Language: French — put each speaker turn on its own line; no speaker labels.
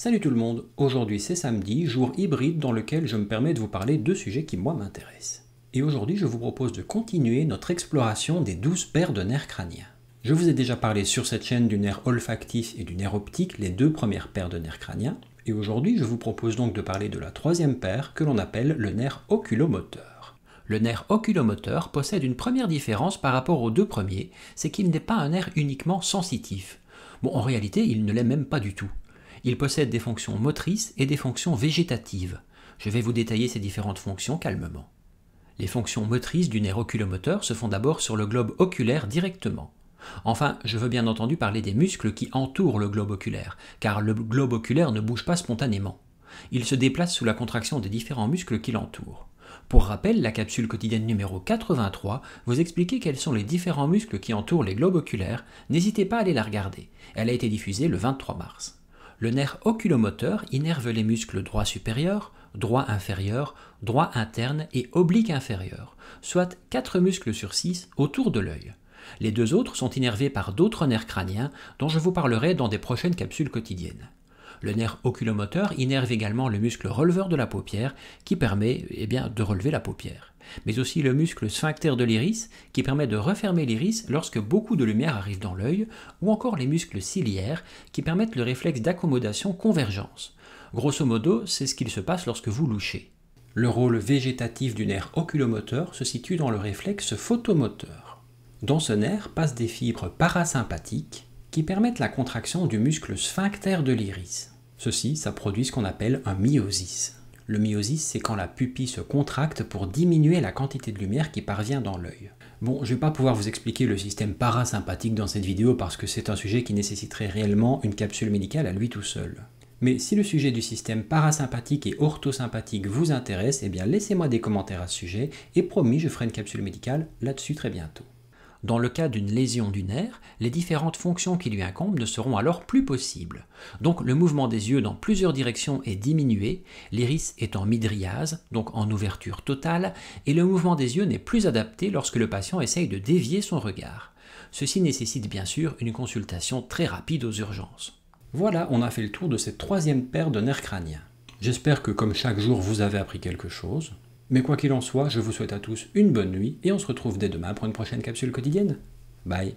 Salut tout le monde, aujourd'hui c'est samedi, jour hybride dans lequel je me permets de vous parler de sujets qui moi m'intéressent. Et aujourd'hui je vous propose de continuer notre exploration des douze paires de nerfs crâniens. Je vous ai déjà parlé sur cette chaîne du nerf olfactif et du nerf optique, les deux premières paires de nerfs crâniens, et aujourd'hui je vous propose donc de parler de la troisième paire que l'on appelle le nerf oculomoteur. Le nerf oculomoteur possède une première différence par rapport aux deux premiers, c'est qu'il n'est pas un nerf uniquement sensitif. Bon, en réalité, il ne l'est même pas du tout. Il possède des fonctions motrices et des fonctions végétatives. Je vais vous détailler ces différentes fonctions calmement. Les fonctions motrices du nerf oculomoteur se font d'abord sur le globe oculaire directement. Enfin, je veux bien entendu parler des muscles qui entourent le globe oculaire, car le globe oculaire ne bouge pas spontanément. Il se déplace sous la contraction des différents muscles qui l'entourent. Pour rappel, la capsule quotidienne numéro 83 vous expliquait quels sont les différents muscles qui entourent les globes oculaires. N'hésitez pas à aller la regarder. Elle a été diffusée le 23 mars. Le nerf oculomoteur innerve les muscles droit supérieur, droit inférieur, droit interne et oblique inférieur, soit 4 muscles sur 6 autour de l'œil. Les deux autres sont innervés par d'autres nerfs crâniens dont je vous parlerai dans des prochaines capsules quotidiennes le nerf oculomoteur innerve également le muscle releveur de la paupière qui permet eh bien, de relever la paupière. Mais aussi le muscle sphincter de l'iris qui permet de refermer l'iris lorsque beaucoup de lumière arrive dans l'œil, ou encore les muscles ciliaires qui permettent le réflexe d'accommodation-convergence. Grosso modo, c'est ce qu'il se passe lorsque vous louchez. Le rôle végétatif du nerf oculomoteur se situe dans le réflexe photomoteur. Dans ce nerf passent des fibres parasympathiques, permettent la contraction du muscle sphincter de l'iris. Ceci, ça produit ce qu'on appelle un myosis. Le myosis, c'est quand la pupille se contracte pour diminuer la quantité de lumière qui parvient dans l'œil. Bon, je ne vais pas pouvoir vous expliquer le système parasympathique dans cette vidéo parce que c'est un sujet qui nécessiterait réellement une capsule médicale à lui tout seul. Mais si le sujet du système parasympathique et orthosympathique vous intéresse, eh bien laissez-moi des commentaires à ce sujet et promis, je ferai une capsule médicale là-dessus très bientôt. Dans le cas d'une lésion du nerf, les différentes fonctions qui lui incombent ne seront alors plus possibles. Donc le mouvement des yeux dans plusieurs directions est diminué, l'iris est en midriase, donc en ouverture totale, et le mouvement des yeux n'est plus adapté lorsque le patient essaye de dévier son regard. Ceci nécessite bien sûr une consultation très rapide aux urgences. Voilà, on a fait le tour de cette troisième paire de nerfs crâniens. J'espère que comme chaque jour vous avez appris quelque chose. Mais quoi qu'il en soit, je vous souhaite à tous une bonne nuit et on se retrouve dès demain pour une prochaine capsule quotidienne. Bye